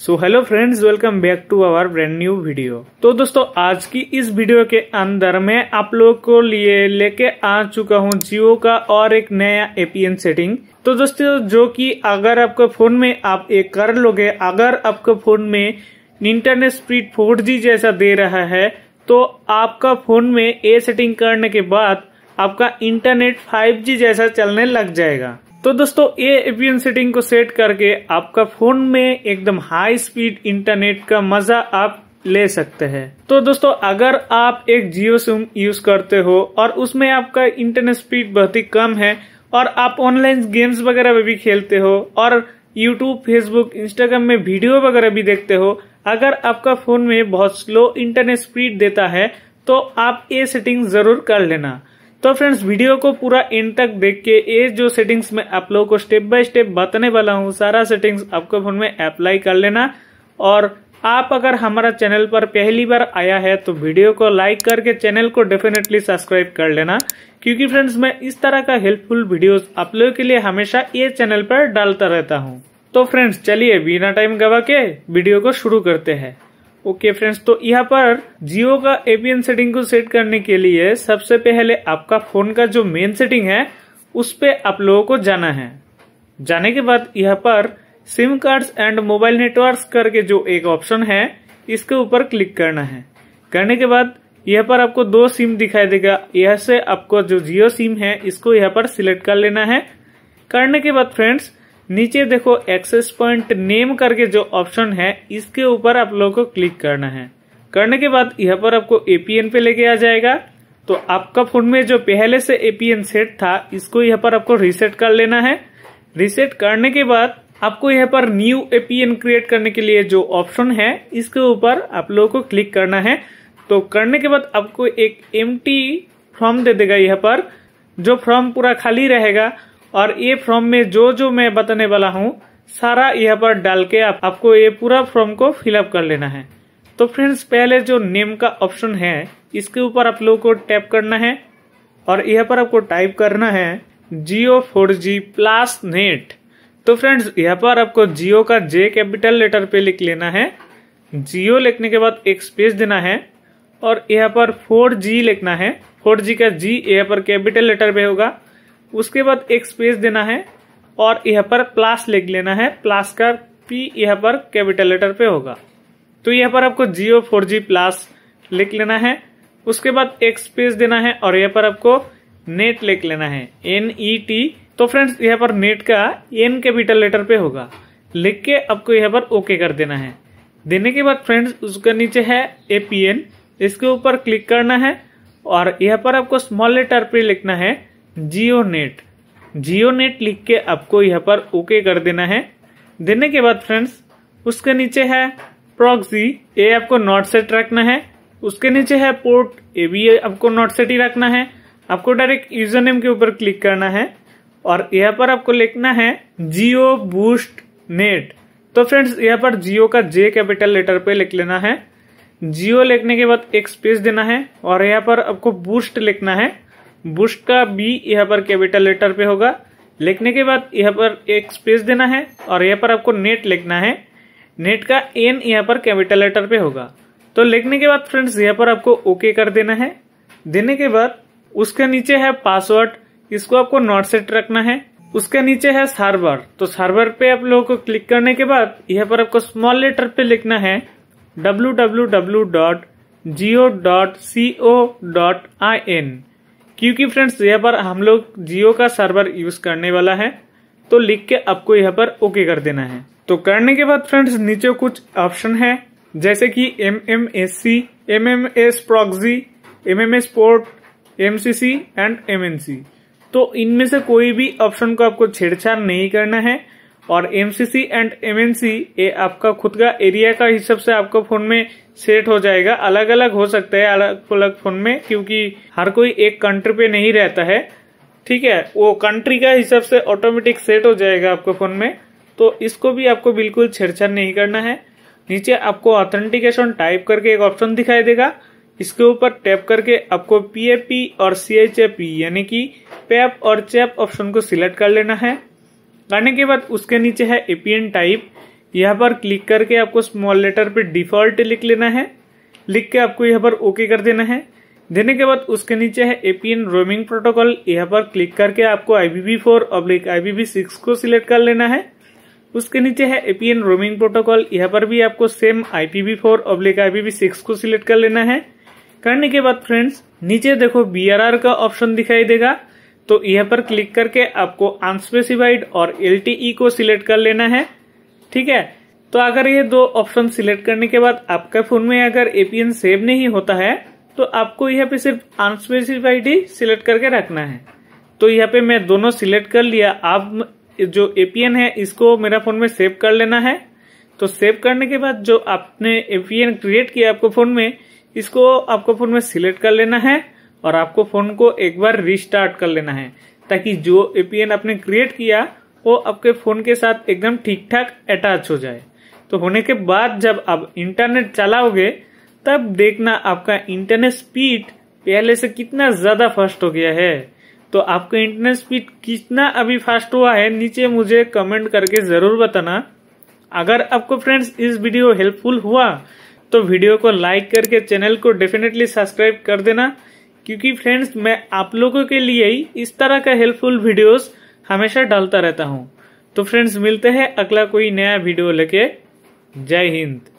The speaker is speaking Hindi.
so hello friends welcome back to our brand new video तो दोस्तों आज की इस वीडियो के अंदर मैं आप लोगों को लिए लेके आ चुका हूँ जियो का और एक नया एपीएन सेटिंग तो दोस्तों जो कि अगर आपके फोन में आप एक कर लोगे अगर आपके फोन में इंटरनेट स्पीड फोर जैसा दे रहा है तो आपका फोन में ये सेटिंग करने के बाद आपका इंटरनेट 5G जैसा चलने लग जाएगा तो दोस्तों ये एपीएन सेटिंग को सेट करके आपका फोन में एकदम हाई स्पीड इंटरनेट का मजा आप ले सकते हैं तो दोस्तों अगर आप एक जियो सिम यूज करते हो और उसमें आपका इंटरनेट स्पीड बहुत ही कम है और आप ऑनलाइन गेम्स वगैरह में भी खेलते हो और यूट्यूब फेसबुक इंस्टाग्राम में वीडियो वगैरह भी देखते हो अगर आपका फोन में बहुत स्लो इंटरनेट स्पीड देता है तो आप ये सेटिंग जरूर कर लेना तो फ्रेंड्स वीडियो को पूरा एंड तक देख के ये जो सेटिंग्स मैं आप लोगों को स्टेप बाय स्टेप बताने वाला हूँ सारा सेटिंग्स आपको फोन में अप्लाई कर लेना और आप अगर हमारा चैनल पर पहली बार आया है तो वीडियो को लाइक करके चैनल को डेफिनेटली सब्सक्राइब कर लेना क्योंकि फ्रेंड्स मैं इस तरह का हेल्पफुल वीडियोस आप लोगों के लिए हमेशा ये चैनल पर डालता रहता हूँ तो फ्रेंड्स चलिए बिना टाइम गवा के वीडियो को शुरू करते हैं ओके फ्रेंड्स तो यहाँ पर जियो का एपीएन सेटिंग को सेट करने के लिए सबसे पहले आपका फोन का जो मेन सेटिंग है उस पर आप लोगों को जाना है जाने के बाद यहाँ पर SIM cards and mobile network करके जो एक ऑप्शन है इसके ऊपर क्लिक करना है करने के बाद यहाँ पर आपको दो सिम दिखाई देगा यहाँ से आपको जो जियो सिम है इसको यहाँ पर सिलेक्ट कर लेना है करने के बाद फ्रेंड्स नीचे देखो एक्सेस पॉइंट नेम करके जो ऑप्शन है इसके ऊपर आप लोगों को क्लिक करना है करने के बाद यहाँ पर आपको एपीएन पे लेके आ जाएगा तो आपका फोन में जो पहले से एपीएन सेट था इसको यहाँ पर आपको रिसेट कर लेना है रिसेट करने के बाद आपको यहाँ पर न्यू एपीएन क्रिएट करने के लिए जो ऑप्शन है इसके ऊपर आप लोगों को क्लिक करना है तो करने के बाद आपको एक एम फॉर्म दे देगा यहाँ पर जो फॉर्म पूरा खाली रहेगा और ये फॉर्म में जो जो मैं बताने वाला हूँ सारा यहाँ पर डाल के आप, आपको ये पूरा फॉर्म को फिलअप कर लेना है तो फ्रेंड्स पहले जो नेम का ऑप्शन है इसके ऊपर आप लोगों को टैप करना है और यहाँ पर आपको टाइप करना है Jio four G plus net तो फ्रेंड्स यहाँ पर आपको जियो का जे कैपिटल लेटर पे लिख लेना है जियो लिखने के बाद एक स्पेस देना है और यहाँ पर फोर जी लिखना है फोर जी का जी यहाँ पर कैपिटल लेटर पे होगा उसके बाद एक स्पेस देना है और यहाँ पर प्लास लिख लेना है प्लास का पी यहाँ पर कैपिटल लेटर पे होगा तो यहाँ पर आपको जियो फोर जी प्लास लिख लेना है उसके बाद एक स्पेस देना है और यहाँ पर आपको नेट लिख लेना है एन ई टी तो फ्रेंड्स यहाँ पर नेट का एन कैपिटल लेटर पे होगा लिख के आपको यहाँ पर ओके कर देना है देने के बाद फ्रेंड्स उसके नीचे है ए पी एन इसके ऊपर क्लिक करना है और यहाँ पर आपको स्मॉल लेटर पे लिखना है जियो नेट जियो नेट लिख के आपको यहाँ पर ओके कर देना है देने के बाद फ्रेंड्स उसके नीचे है प्रॉक्सी ये आपको नॉट सेट रखना है उसके नीचे है पोर्ट ए भी आपको नॉट सेट ही रखना है आपको डायरेक्ट यूजर नेम के ऊपर क्लिक करना है और यहाँ पर आपको लिखना है जियो बूस्ट नेट तो फ्रेंड्स यहाँ पर जियो का जे कैपिटल लेटर पे लिख लेना है जियो लिखने के बाद एक स्पेस देना है और यहाँ पर आपको बूस्ट लिखना है बुस्ट का बी यहाँ पर कैपिटल लेटर पे होगा लिखने के बाद यहाँ पर एक स्पेस देना है और यहाँ पर आपको नेट लिखना है नेट का एन यहाँ पर कैपिटल लेटर पे होगा तो लिखने के बाद फ्रेंड्स यहाँ पर आपको ओके कर देना है देने के बाद उसके नीचे है पासवर्ड इसको आपको नॉट सेट रखना है उसके नीचे है सार्वर तो सार्वर पे आप लोगों को क्लिक करने के बाद यहाँ पर आपको स्मॉल लेटर पे लिखना है W W W dot Jio dot C O dot I N क्योंकि फ्रेंड्स यहाँ पर हम लोग जियो का सर्वर यूज करने वाला है तो लिख के आपको यहाँ पर ओके कर देना है तो करने के बाद फ्रेंड्स नीचे कुछ ऑप्शन है जैसे कि M M S C M M S proxy M M S port M C C and M N C तो इनमें से कोई भी ऑप्शन को आपको छेड़छाड़ नहीं करना है और एमसीसी एंड एमएनसी ये आपका खुद का एरिया का हिसाब से आपका फोन में सेट हो जाएगा अलग अलग हो सकता है अलग अलग फोन में क्योंकि हर कोई एक कंट्री पे नहीं रहता है ठीक है वो कंट्री का हिसाब से ऑटोमेटिक सेट हो जाएगा आपके फोन में तो इसको भी आपको बिल्कुल छेड़छाड़ नहीं करना है नीचे आपको ऑथेंटिकेशन टाइप करके एक ऑप्शन दिखाई देगा इसके ऊपर टैप करके आपको पीएपी और सी यानी कि पैप और चैप ऑप्शन को सिलेक्ट कर लेना है लाने के बाद उसके नीचे है एपीएन टाइप यहाँ पर क्लिक करके आपको स्मॉल लेटर पे डिफॉल्ट लिख लेना है लिख के आपको यहाँ पर ओके कर देना है देने के बाद उसके नीचे है एपीएन रोमिंग प्रोटोकॉल यहाँ पर क्लिक करके आपको IPv four oblique IPv six को सिलेक्ट कर लेना है उसके नीचे है एपीएन रोमिंग प्रोटोकॉल यहाँ पर भी आपको same IPv four oblique IPv six को सिलेक्ट कर लेना है करने के बाद फ्रेंड्स नीचे देखो आर का ऑप्शन दिखाई देगा तो यहाँ पर क्लिक करके आपको अनस्पेसिफाइड और एल e को सिलेक्ट कर लेना है ठीक है तो अगर ये दो ऑप्शन सिलेक्ट करने के बाद आपके फोन में अगर एपीएन सेव नहीं होता है तो आपको यहाँ पे सिर्फ अनस्पेसिफाइड ही सिलेक्ट करके रखना है तो यहाँ पे मैं दोनों सिलेक्ट कर लिया आप जो एपीएन है इसको मेरा फोन में सेव कर लेना है तो सेव करने के बाद जो आपने एपीएन क्रिएट किया आपको फोन में इसको आपको फोन में सिलेक्ट कर लेना है और आपको फोन को एक बार रिस्टार्ट कर लेना है ताकि जो एपीएन आपने क्रिएट किया वो आपके फोन के साथ एकदम ठीक ठाक अटैच हो जाए तो होने के बाद जब आप इंटरनेट चलाओगे तब देखना आपका इंटरनेट स्पीड पहले से कितना ज्यादा फास्ट हो गया है तो आपका इंटरनेट स्पीड कितना अभी फास्ट हुआ है नीचे मुझे कमेंट करके जरूर बताना अगर आपको फ्रेंड्स इस वीडियो हेल्पफुल हुआ तो वीडियो को लाइक करके चैनल को डेफिनेटली सब्सक्राइब कर देना क्योंकि फ्रेंड्स मैं आप लोगों के लिए ही इस तरह का हेल्पफुल वीडियोस हमेशा डालता रहता हूँ तो फ्रेंड्स मिलते हैं अगला कोई नया वीडियो लेके जय हिंद